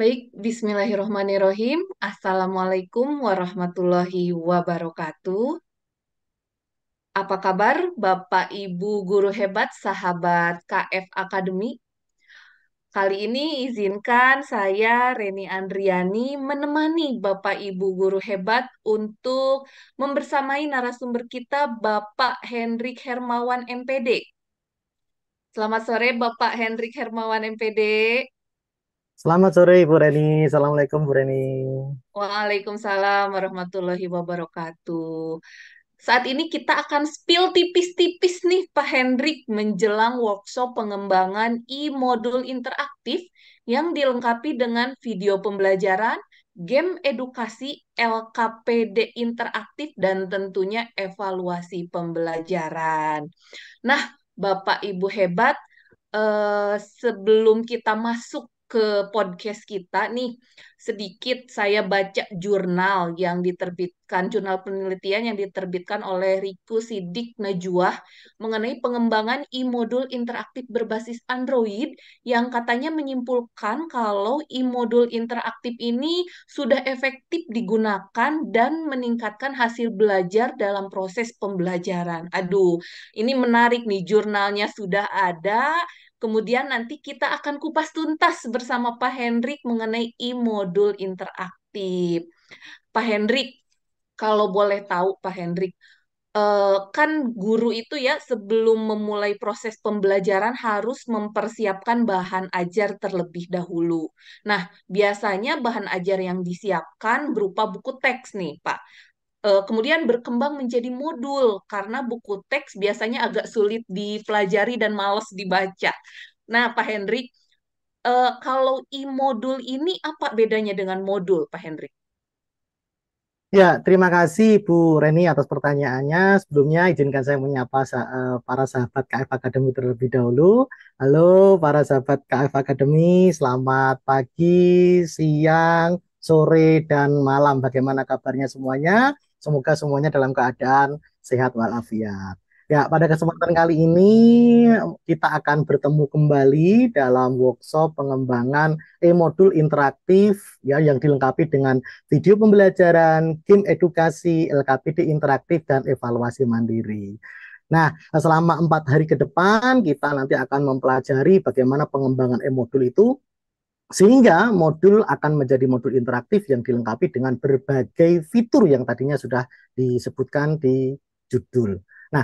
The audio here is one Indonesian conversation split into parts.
Baik, bismillahirrohmanirrohim. Assalamualaikum warahmatullahi wabarakatuh. Apa kabar Bapak Ibu guru hebat sahabat KF Akademi? Kali ini izinkan saya Reni Andriani menemani Bapak Ibu guru hebat untuk membersamai narasumber kita Bapak Hendrik Hermawan MPD. Selamat sore Bapak Hendrik Hermawan MPD. Selamat sore Bu Reni. Assalamualaikum Bu Reni. Waalaikumsalam warahmatullahi wabarakatuh. Saat ini kita akan spill tipis-tipis nih Pak Hendrik menjelang workshop pengembangan e-modul interaktif yang dilengkapi dengan video pembelajaran, game edukasi, LKPD interaktif, dan tentunya evaluasi pembelajaran. Nah, Bapak Ibu hebat, eh, sebelum kita masuk ke podcast kita nih sedikit saya baca jurnal yang diterbitkan jurnal penelitian yang diterbitkan oleh Riku Sidik Najwa mengenai pengembangan e-modul interaktif berbasis Android yang katanya menyimpulkan kalau e-modul interaktif ini sudah efektif digunakan dan meningkatkan hasil belajar dalam proses pembelajaran. Aduh, ini menarik nih jurnalnya sudah ada Kemudian nanti kita akan kupas tuntas bersama Pak Hendrik mengenai e-modul interaktif. Pak Hendrik, kalau boleh tahu Pak Hendrik, eh, kan guru itu ya sebelum memulai proses pembelajaran harus mempersiapkan bahan ajar terlebih dahulu. Nah, biasanya bahan ajar yang disiapkan berupa buku teks nih, Pak Eh, kemudian berkembang menjadi modul karena buku teks biasanya agak sulit dipelajari dan males dibaca. Nah, Pak Hendrik, eh, kalau e-modul ini apa bedanya dengan modul, Pak Hendrik? Ya, terima kasih Bu Reni atas pertanyaannya. Sebelumnya izinkan saya menyapa eh, para sahabat KF Academy terlebih dahulu. Halo para sahabat KF Academy, selamat pagi, siang, sore, dan malam. Bagaimana kabarnya semuanya? Semoga semuanya dalam keadaan sehat walafiat. Ya, pada kesempatan kali ini kita akan bertemu kembali dalam workshop pengembangan e-modul interaktif ya yang dilengkapi dengan video pembelajaran, game edukasi, LKPD interaktif dan evaluasi mandiri. Nah, selama empat hari ke depan kita nanti akan mempelajari bagaimana pengembangan e-modul itu sehingga modul akan menjadi modul interaktif yang dilengkapi dengan berbagai fitur yang tadinya sudah disebutkan di judul. Nah,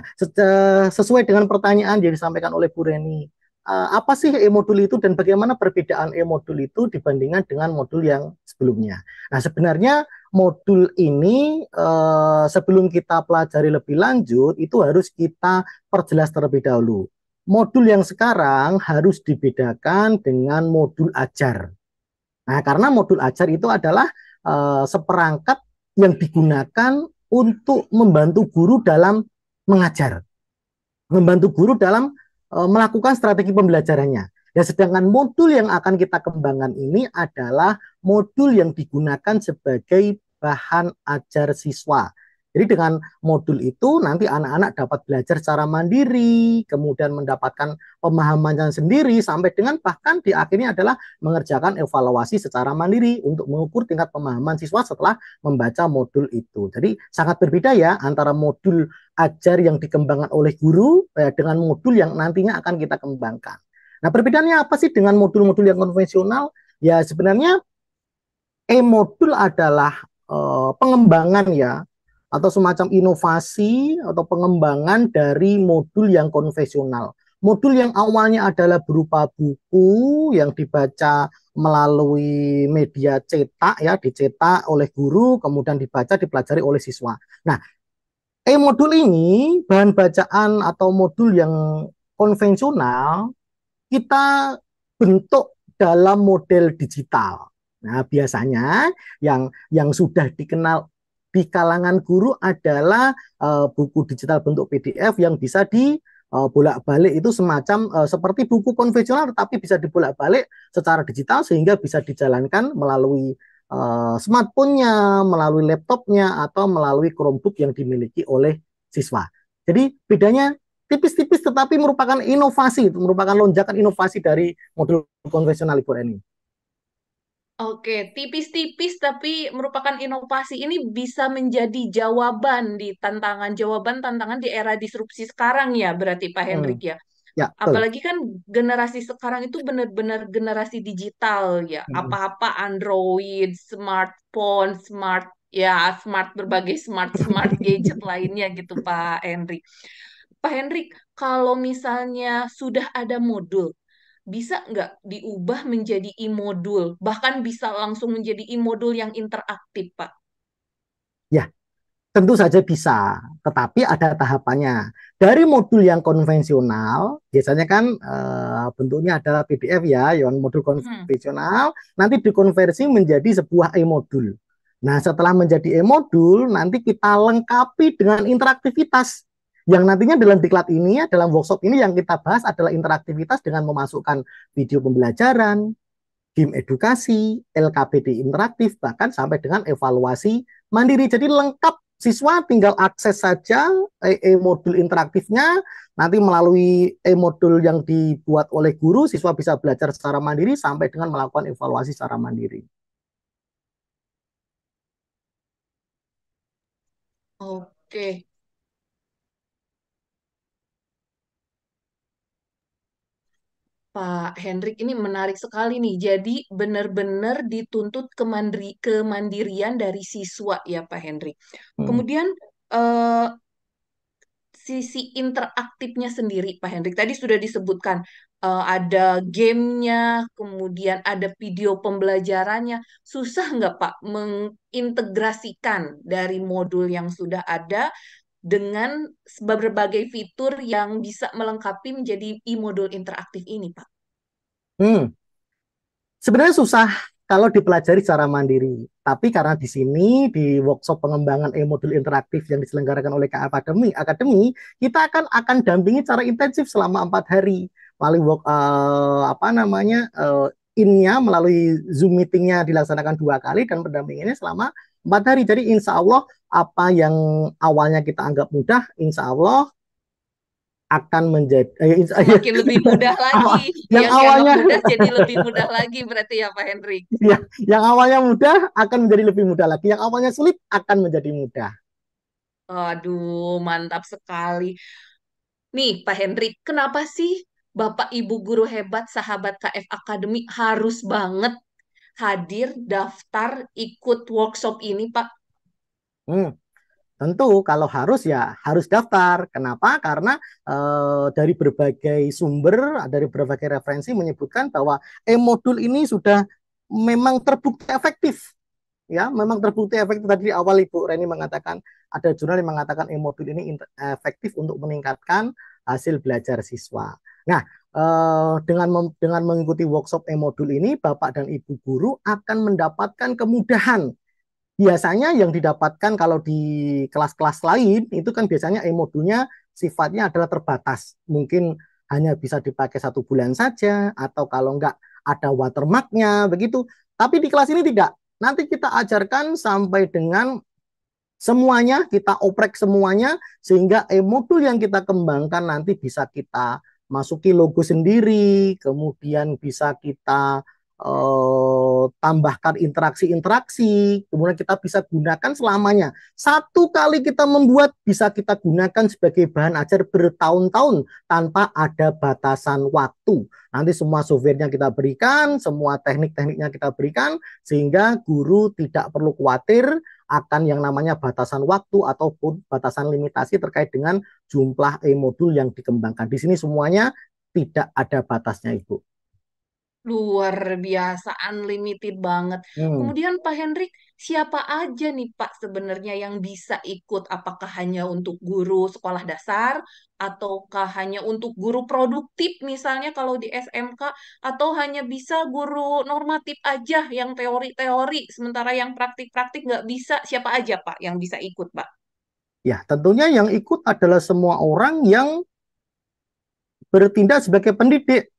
sesuai dengan pertanyaan yang disampaikan oleh Bu Reni, eh, apa sih e-modul itu dan bagaimana perbedaan e-modul itu dibandingkan dengan modul yang sebelumnya? Nah, sebenarnya modul ini eh, sebelum kita pelajari lebih lanjut itu harus kita perjelas terlebih dahulu modul yang sekarang harus dibedakan dengan modul ajar. Nah, karena modul ajar itu adalah uh, seperangkat yang digunakan untuk membantu guru dalam mengajar, membantu guru dalam uh, melakukan strategi pembelajarannya. Ya, sedangkan modul yang akan kita kembangkan ini adalah modul yang digunakan sebagai bahan ajar siswa jadi dengan modul itu nanti anak-anak dapat belajar secara mandiri, kemudian mendapatkan pemahaman yang sendiri sampai dengan bahkan di akhirnya adalah mengerjakan evaluasi secara mandiri untuk mengukur tingkat pemahaman siswa setelah membaca modul itu. Jadi sangat berbeda ya antara modul ajar yang dikembangkan oleh guru eh, dengan modul yang nantinya akan kita kembangkan. Nah, perbedaannya apa sih dengan modul-modul yang konvensional? Ya, sebenarnya e-modul eh, adalah e, pengembangan ya atau semacam inovasi atau pengembangan dari modul yang konvensional. Modul yang awalnya adalah berupa buku yang dibaca melalui media cetak ya, dicetak oleh guru, kemudian dibaca dipelajari oleh siswa. Nah, e-modul eh, ini bahan bacaan atau modul yang konvensional kita bentuk dalam model digital. Nah, biasanya yang yang sudah dikenal di kalangan guru adalah uh, buku digital bentuk PDF yang bisa di uh, bolak-balik itu semacam uh, seperti buku konvensional tetapi bisa dibolak-balik secara digital sehingga bisa dijalankan melalui uh, smartphone-nya, melalui laptopnya atau melalui Chromebook yang dimiliki oleh siswa. Jadi bedanya tipis-tipis tetapi merupakan inovasi, merupakan lonjakan inovasi dari modul konvensional liburan ini. Oke, tipis-tipis tapi merupakan inovasi ini bisa menjadi jawaban di tantangan jawaban tantangan di era disrupsi sekarang ya berarti Pak hmm. Hendrik ya. ya Apalagi kan generasi sekarang itu benar-benar generasi digital ya. Hmm. Apa-apa Android, smartphone, smart ya smart berbagai smart smart gadget lainnya gitu Pak Hendrik. Pak Hendrik, kalau misalnya sudah ada modul bisa nggak diubah menjadi imodul, bahkan bisa langsung menjadi imodul yang interaktif, Pak? Ya, tentu saja bisa, tetapi ada tahapannya. Dari modul yang konvensional, biasanya kan e, bentuknya adalah PDF ya, yang modul hmm. konvensional, hmm. nanti dikonversi menjadi sebuah e-modul. Nah, setelah menjadi e-modul, nanti kita lengkapi dengan interaktivitas yang nantinya dalam diklat ini, dalam workshop ini yang kita bahas adalah interaktivitas dengan memasukkan video pembelajaran, game edukasi, LKPD interaktif, bahkan sampai dengan evaluasi mandiri. Jadi lengkap siswa tinggal akses saja eh, e-modul interaktifnya nanti melalui e-modul yang dibuat oleh guru siswa bisa belajar secara mandiri sampai dengan melakukan evaluasi secara mandiri. Oke. Pak Hendrik ini menarik sekali nih. Jadi benar-benar dituntut kemandiri kemandirian dari siswa ya Pak Hendrik. Hmm. Kemudian eh, sisi interaktifnya sendiri Pak Hendrik. Tadi sudah disebutkan eh, ada gamenya, kemudian ada video pembelajarannya. Susah nggak Pak mengintegrasikan dari modul yang sudah ada dengan berbagai fitur yang bisa melengkapi menjadi e-modul interaktif ini, Pak? Hmm. Sebenarnya susah kalau dipelajari secara mandiri. Tapi karena di sini di workshop pengembangan e-modul interaktif yang diselenggarakan oleh KA Academy, Academy kita akan akan dampingi secara intensif selama empat hari melalui work, uh, apa namanya uh, innya melalui zoom meetingnya dilaksanakan dua kali dan pendampingannya selama matahari. hari. Jadi insya Allah apa yang awalnya kita anggap mudah, insya Allah akan menjadi eh, makin lebih mudah lagi. yang, yang awalnya mudah jadi lebih mudah lagi berarti ya Pak Hendrik. Ya, yang awalnya mudah akan menjadi lebih mudah lagi. Yang awalnya sulit akan menjadi mudah. Aduh, mantap sekali. Nih Pak Hendrik, kenapa sih Bapak Ibu guru hebat sahabat KF Akademi harus banget hadir, daftar, ikut workshop ini, Pak? Hmm, Tentu kalau harus ya harus daftar. Kenapa? Karena e, dari berbagai sumber, dari berbagai referensi menyebutkan bahwa e-modul eh, ini sudah memang terbukti efektif. Ya, memang terbukti efektif. Tadi di awal Ibu Reni mengatakan ada jurnal yang mengatakan e-modul eh, ini efektif untuk meningkatkan hasil belajar siswa. Nah, Uh, dengan mem, dengan mengikuti workshop e-modul ini, Bapak dan Ibu guru akan mendapatkan kemudahan. Biasanya yang didapatkan kalau di kelas-kelas lain itu kan biasanya e-modulnya sifatnya adalah terbatas. Mungkin hanya bisa dipakai satu bulan saja atau kalau enggak ada watermarknya begitu. Tapi di kelas ini tidak. Nanti kita ajarkan sampai dengan semuanya, kita oprek semuanya sehingga e-modul yang kita kembangkan nanti bisa kita masuki logo sendiri, kemudian bisa kita Uh, tambahkan interaksi-interaksi, kemudian kita bisa gunakan selamanya. Satu kali kita membuat bisa kita gunakan sebagai bahan ajar bertahun-tahun tanpa ada batasan waktu. Nanti semua softwarenya kita berikan, semua teknik-tekniknya kita berikan, sehingga guru tidak perlu khawatir akan yang namanya batasan waktu ataupun batasan limitasi terkait dengan jumlah e-modul eh, yang dikembangkan. Di sini semuanya tidak ada batasnya Ibu luar biasa unlimited banget. Hmm. Kemudian Pak Hendrik, siapa aja nih Pak sebenarnya yang bisa ikut? Apakah hanya untuk guru sekolah dasar ataukah hanya untuk guru produktif misalnya kalau di SMK atau hanya bisa guru normatif aja yang teori-teori sementara yang praktik-praktik nggak bisa? Siapa aja Pak yang bisa ikut, Pak? Ya, tentunya yang ikut adalah semua orang yang bertindak sebagai pendidik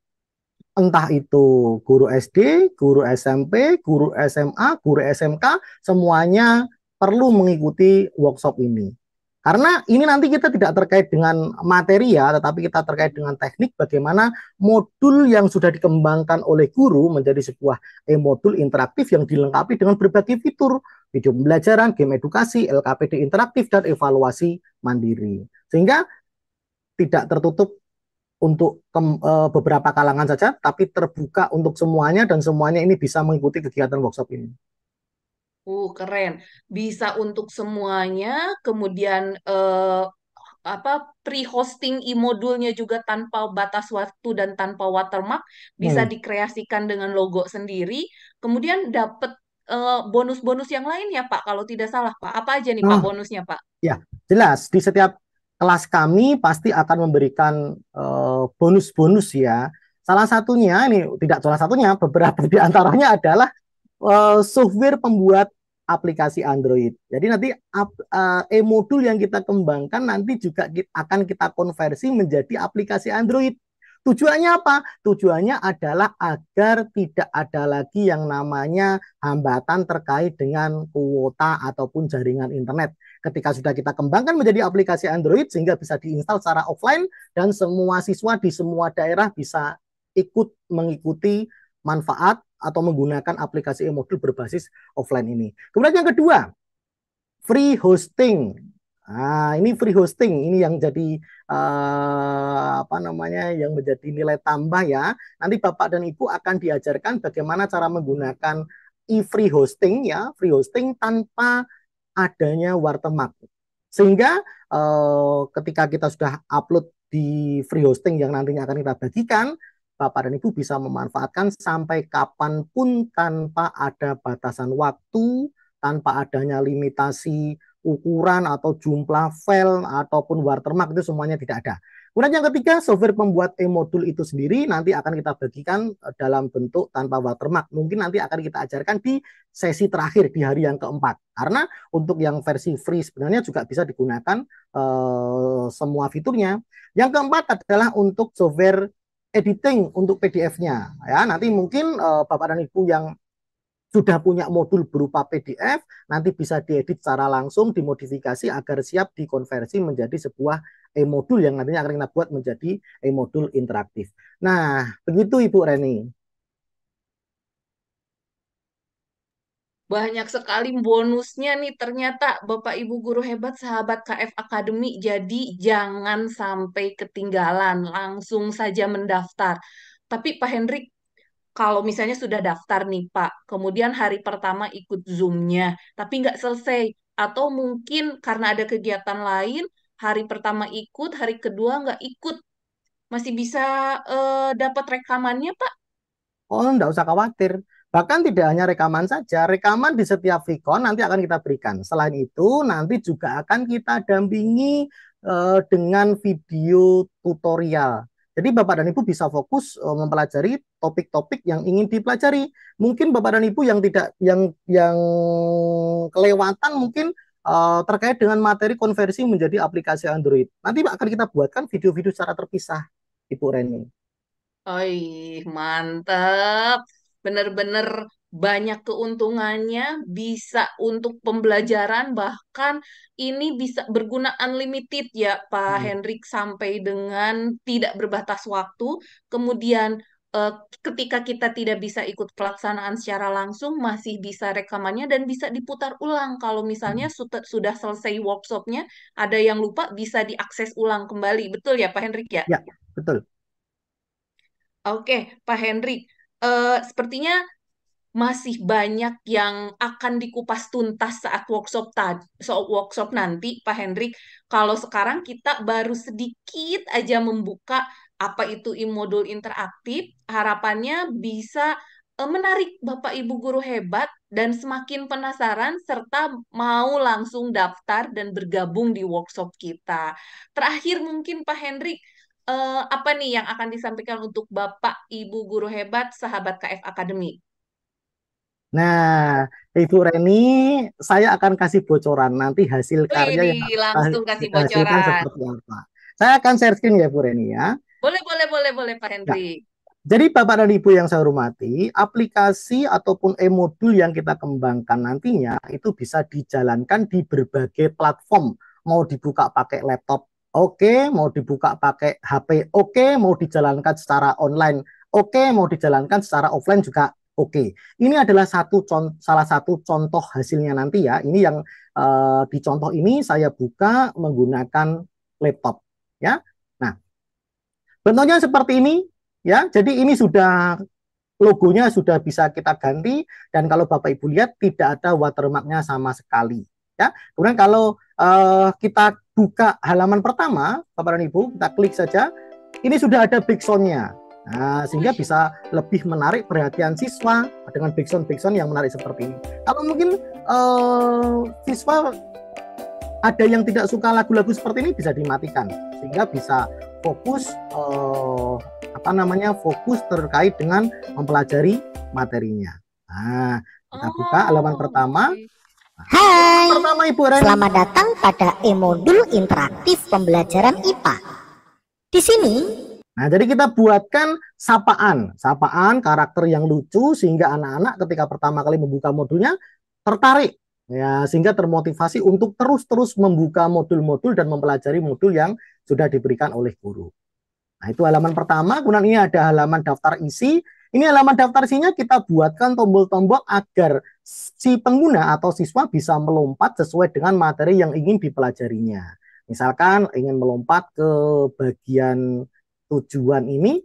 entah itu guru SD, guru SMP, guru SMA, guru SMK, semuanya perlu mengikuti workshop ini. Karena ini nanti kita tidak terkait dengan materi ya, tetapi kita terkait dengan teknik bagaimana modul yang sudah dikembangkan oleh guru menjadi sebuah e-modul eh, interaktif yang dilengkapi dengan berbagai fitur, video pembelajaran, game edukasi, LKPD interaktif, dan evaluasi mandiri. Sehingga tidak tertutup untuk ke, e, eh, beberapa kalangan saja, tapi terbuka untuk semuanya dan semuanya ini bisa mengikuti kegiatan workshop ini. Uh, keren. Bisa untuk semuanya, kemudian eh, apa pre-hosting e-modulnya juga tanpa batas waktu dan tanpa watermark bisa hmm. dikreasikan dengan logo sendiri. Kemudian dapat eh, bonus-bonus yang lain ya Pak, kalau tidak salah Pak. Apa aja nih nah, Pak ah. bonusnya Pak? Ya, jelas di setiap kelas kami pasti akan memberikan eh, bonus-bonus uh, ya. Salah satunya ini tidak salah satunya beberapa di antaranya adalah uh, software pembuat aplikasi Android. Jadi nanti uh, e-modul yang kita kembangkan nanti juga kita, akan kita konversi menjadi aplikasi Android. Tujuannya apa? Tujuannya adalah agar tidak ada lagi yang namanya hambatan terkait dengan kuota ataupun jaringan internet. Ketika sudah kita kembangkan menjadi aplikasi Android sehingga bisa diinstal secara offline dan semua siswa di semua daerah bisa ikut mengikuti manfaat atau menggunakan aplikasi e-modul berbasis offline ini. Kemudian yang kedua, free hosting Nah, ini free hosting, ini yang jadi uh, apa namanya, yang menjadi nilai tambah ya. Nanti bapak dan ibu akan diajarkan bagaimana cara menggunakan e-free hosting ya, free hosting tanpa adanya watermark. Sehingga uh, ketika kita sudah upload di free hosting yang nantinya akan kita bagikan, bapak dan ibu bisa memanfaatkan sampai kapanpun tanpa ada batasan waktu, tanpa adanya limitasi ukuran atau jumlah file ataupun watermark itu semuanya tidak ada. Kemudian yang ketiga, software pembuat e-modul itu sendiri nanti akan kita bagikan eh, dalam bentuk tanpa watermark. Mungkin nanti akan kita ajarkan di sesi terakhir di hari yang keempat. Karena untuk yang versi free sebenarnya juga bisa digunakan uh, semua fiturnya. Yang keempat adalah untuk software editing untuk PDF-nya. Ya, nanti mungkin uh, Bapak dan Ibu yang sudah punya modul berupa PDF, nanti bisa diedit secara langsung, dimodifikasi agar siap dikonversi menjadi sebuah e-modul yang nantinya akan kita buat menjadi e-modul interaktif. Nah, begitu Ibu Reni. Banyak sekali bonusnya nih ternyata Bapak Ibu guru hebat sahabat KF Akademi Jadi jangan sampai ketinggalan, langsung saja mendaftar. Tapi Pak Hendrik kalau misalnya sudah daftar nih Pak, kemudian hari pertama ikut Zoom-nya, tapi nggak selesai. Atau mungkin karena ada kegiatan lain, hari pertama ikut, hari kedua nggak ikut. Masih bisa uh, dapat rekamannya Pak? Oh, nggak usah khawatir. Bahkan tidak hanya rekaman saja, rekaman di setiap Vicon nanti akan kita berikan. Selain itu, nanti juga akan kita dampingi uh, dengan video tutorial jadi Bapak dan Ibu bisa fokus uh, mempelajari topik-topik yang ingin dipelajari. Mungkin Bapak dan Ibu yang tidak yang yang kelewatan mungkin uh, terkait dengan materi konversi menjadi aplikasi Android. Nanti akan kita buatkan video-video secara terpisah, Ibu Reni. Oi, mantap. Bener-bener banyak keuntungannya, bisa untuk pembelajaran, bahkan ini bisa berguna unlimited ya Pak hmm. Hendrik sampai dengan tidak berbatas waktu. Kemudian eh, ketika kita tidak bisa ikut pelaksanaan secara langsung, masih bisa rekamannya dan bisa diputar ulang. Kalau misalnya hmm. sudah selesai workshopnya, ada yang lupa bisa diakses ulang kembali. Betul ya Pak Hendrik ya? Ya, betul. Oke, Pak Hendrik. Eh, sepertinya masih banyak yang akan dikupas tuntas saat workshop tadi, saat workshop nanti, Pak Hendrik. Kalau sekarang kita baru sedikit aja membuka apa itu modul interaktif, harapannya bisa e, menarik Bapak Ibu guru hebat dan semakin penasaran serta mau langsung daftar dan bergabung di workshop kita. Terakhir mungkin Pak Hendrik, e, apa nih yang akan disampaikan untuk Bapak Ibu guru hebat sahabat KF Academy? Nah, Ibu Reni, saya akan kasih bocoran nanti hasil Wih, karya yang langsung kasih bocoran. Seperti apa. Saya akan share screen ya Bu Reni ya. Boleh, boleh, boleh, boleh Pak Hendri. Nah, ya. jadi Bapak dan Ibu yang saya hormati, aplikasi ataupun e-modul yang kita kembangkan nantinya itu bisa dijalankan di berbagai platform. Mau dibuka pakai laptop, oke. Okay. Mau dibuka pakai HP, oke. Okay. Mau dijalankan secara online, oke. Okay. Mau dijalankan secara offline juga Oke, ini adalah satu salah satu contoh hasilnya nanti ya. Ini yang uh, di contoh ini saya buka menggunakan laptop ya. Nah, bentuknya seperti ini ya. Jadi ini sudah logonya sudah bisa kita ganti dan kalau Bapak Ibu lihat tidak ada watermarknya sama sekali ya. Kemudian kalau uh, kita buka halaman pertama, Bapak dan Ibu, kita klik saja. Ini sudah ada backsoundnya Nah, sehingga bisa lebih menarik perhatian siswa dengan background-background yang menarik seperti ini. Kalau mungkin uh, siswa ada yang tidak suka lagu-lagu seperti ini bisa dimatikan sehingga bisa fokus uh, apa namanya fokus terkait dengan mempelajari materinya. Nah, kita buka halaman oh, pertama. Nah, Hai. Pertama Ibu Selamat datang pada e-modul interaktif pembelajaran IPA. Di sini Nah, jadi kita buatkan sapaan, sapaan karakter yang lucu sehingga anak-anak ketika pertama kali membuka modulnya tertarik ya sehingga termotivasi untuk terus-terus membuka modul-modul dan mempelajari modul yang sudah diberikan oleh guru. Nah, itu halaman pertama, kemudian ini ada halaman daftar isi. Ini halaman daftar isinya kita buatkan tombol-tombol agar si pengguna atau siswa bisa melompat sesuai dengan materi yang ingin dipelajarinya. Misalkan ingin melompat ke bagian tujuan ini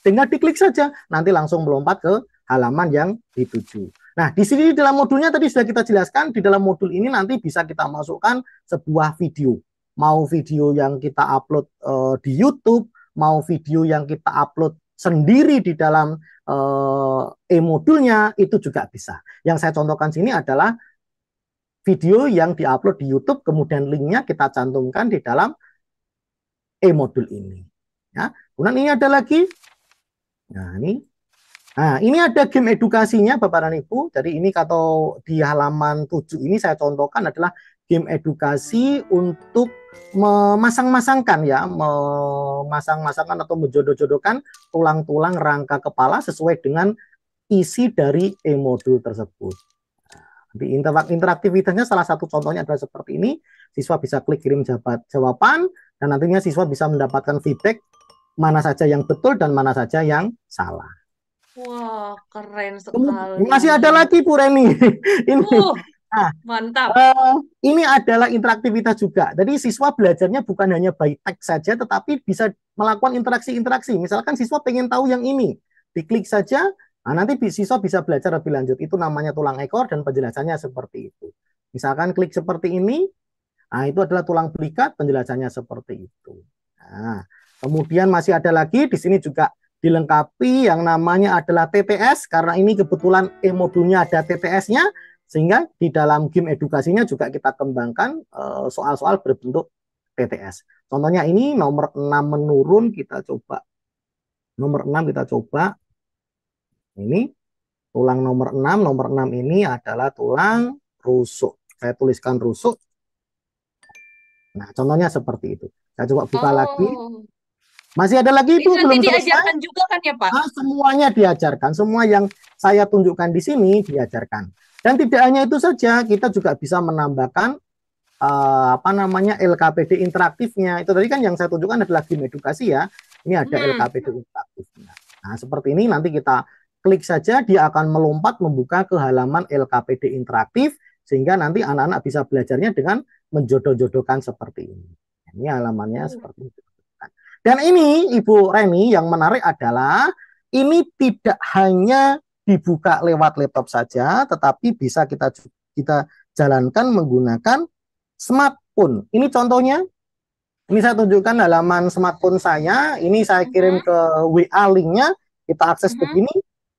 tinggal diklik saja nanti langsung melompat ke halaman yang dituju. Nah, di sini dalam modulnya tadi sudah kita jelaskan di dalam modul ini nanti bisa kita masukkan sebuah video. Mau video yang kita upload e, di YouTube, mau video yang kita upload sendiri di dalam eh, e-modulnya itu juga bisa. Yang saya contohkan sini adalah video yang diupload di YouTube kemudian linknya kita cantumkan di dalam e-modul ini. Ya, Kemudian ini ada lagi. Nah, ini. Nah, ini ada game edukasinya Bapak dan Ibu. Jadi ini kalau di halaman 7 ini saya contohkan adalah game edukasi untuk memasang-masangkan ya, memasang-masangkan atau menjodoh-jodohkan tulang-tulang rangka kepala sesuai dengan isi dari e-modul tersebut. Di nah, interaktivitasnya salah satu contohnya adalah seperti ini. Siswa bisa klik kirim jawaban dan nantinya siswa bisa mendapatkan feedback mana saja yang betul dan mana saja yang salah. Wah, keren sekali. Masih ada lagi Bu Reni. ini. Uh, nah, mantap. Uh, ini adalah interaktivitas juga. Jadi siswa belajarnya bukan hanya by text saja tetapi bisa melakukan interaksi-interaksi. Misalkan siswa pengen tahu yang ini, diklik saja. Nah, nanti siswa bisa belajar lebih lanjut. Itu namanya tulang ekor dan penjelasannya seperti itu. Misalkan klik seperti ini, nah itu adalah tulang belikat, penjelasannya seperti itu. Nah, Kemudian masih ada lagi di sini juga dilengkapi yang namanya adalah TPS karena ini kebetulan e-modulnya eh, ada tps nya sehingga di dalam game edukasinya juga kita kembangkan eh, soal-soal berbentuk TTS. Contohnya ini nomor 6 menurun kita coba. Nomor 6 kita coba. Ini tulang nomor 6, nomor 6 ini adalah tulang rusuk. Saya tuliskan rusuk. Nah, contohnya seperti itu. Saya coba buka oh. lagi. Masih ada lagi itu belum diajarkan selesai. juga kan ya Pak? Nah, semuanya diajarkan, semua yang saya tunjukkan di sini diajarkan. Dan tidak hanya itu saja, kita juga bisa menambahkan uh, apa namanya LKPD interaktifnya. Itu tadi kan yang saya tunjukkan adalah game edukasi ya. Ini ada hmm. LKPD interaktifnya. Nah seperti ini nanti kita klik saja, dia akan melompat membuka ke halaman LKPD interaktif sehingga nanti anak-anak bisa belajarnya dengan menjodoh-jodohkan seperti ini. Ini halamannya hmm. seperti itu. Dan ini Ibu Reni yang menarik adalah ini tidak hanya dibuka lewat laptop saja, tetapi bisa kita kita jalankan menggunakan smartphone. Ini contohnya, ini saya tunjukkan halaman smartphone saya. Ini saya mm-hmm. kirim ke WA linknya, kita akses mm-hmm. begini.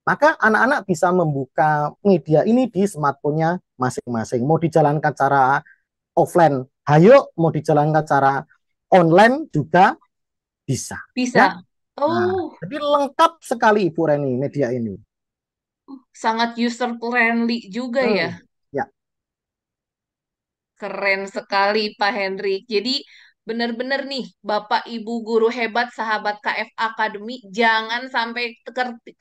Maka anak-anak bisa membuka media ini di smartphone-nya masing-masing. Mau dijalankan cara offline, hayo. Mau dijalankan cara online juga, bisa. Bisa. Ya? Nah, oh. Nah, jadi lengkap sekali Ibu Reni media ini. Oh, sangat user friendly juga ya? hmm. ya. Ya. Keren sekali Pak Henry Jadi benar-benar nih Bapak Ibu guru hebat sahabat KF Academy jangan sampai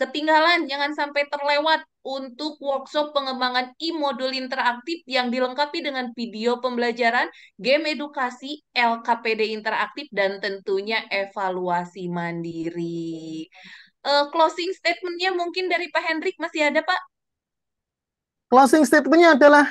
ketinggalan, jangan sampai terlewat untuk workshop pengembangan e-modul interaktif yang dilengkapi dengan video pembelajaran, game edukasi, LKPD interaktif, dan tentunya evaluasi mandiri. Uh, closing statementnya mungkin dari Pak Hendrik masih ada Pak? Closing statementnya adalah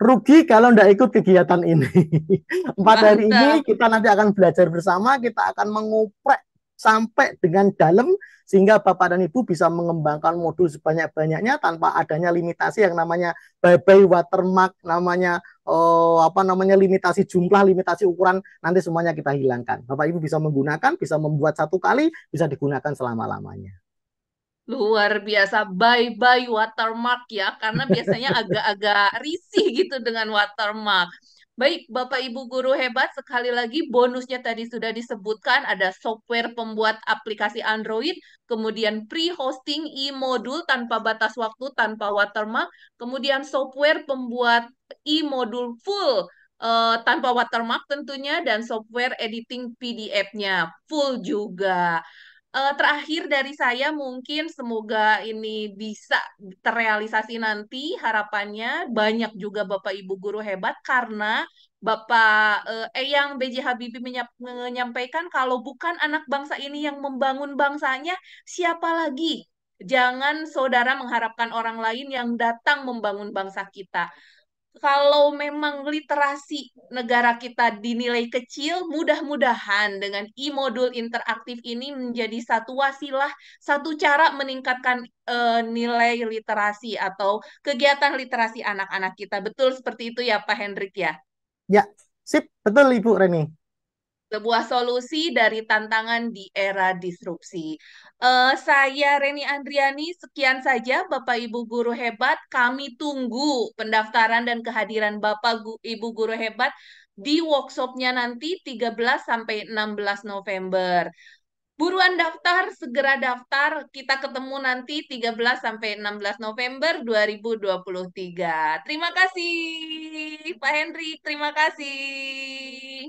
rugi kalau tidak ikut kegiatan ini. Empat hari ini kita nanti akan belajar bersama, kita akan menguprek sampai dengan dalam sehingga Bapak dan Ibu bisa mengembangkan modul sebanyak-banyaknya tanpa adanya limitasi yang namanya bye-bye watermark, namanya eh, apa namanya limitasi jumlah, limitasi ukuran, nanti semuanya kita hilangkan. Bapak Ibu bisa menggunakan, bisa membuat satu kali, bisa digunakan selama-lamanya. Luar biasa, bye-bye watermark ya, karena biasanya agak-agak risih gitu dengan watermark. Baik, Bapak Ibu guru hebat, sekali lagi bonusnya tadi sudah disebutkan ada software pembuat aplikasi Android, kemudian pre-hosting e-modul tanpa batas waktu, tanpa watermark, kemudian software pembuat e-modul full uh, tanpa watermark tentunya dan software editing PDF-nya full juga uh, terakhir dari saya mungkin semoga ini bisa terrealisasi nanti harapannya banyak juga Bapak Ibu guru hebat karena Bapak uh, Eyang BJ Habibie menyampaikan kalau bukan anak bangsa ini yang membangun bangsanya siapa lagi? Jangan saudara mengharapkan orang lain yang datang membangun bangsa kita kalau memang literasi negara kita dinilai kecil, mudah-mudahan dengan e-modul interaktif ini menjadi satu wasilah, satu cara meningkatkan e, nilai literasi atau kegiatan literasi anak-anak kita. Betul seperti itu ya Pak Hendrik ya? Ya, sip. Betul Ibu Reni sebuah solusi dari tantangan di era disrupsi. Uh, saya Reni Andriani, sekian saja Bapak Ibu Guru Hebat. Kami tunggu pendaftaran dan kehadiran Bapak Ibu Guru Hebat di workshopnya nanti 13 sampai 16 November. Buruan daftar, segera daftar. Kita ketemu nanti 13 sampai 16 November 2023. Terima kasih Pak Henry. terima kasih.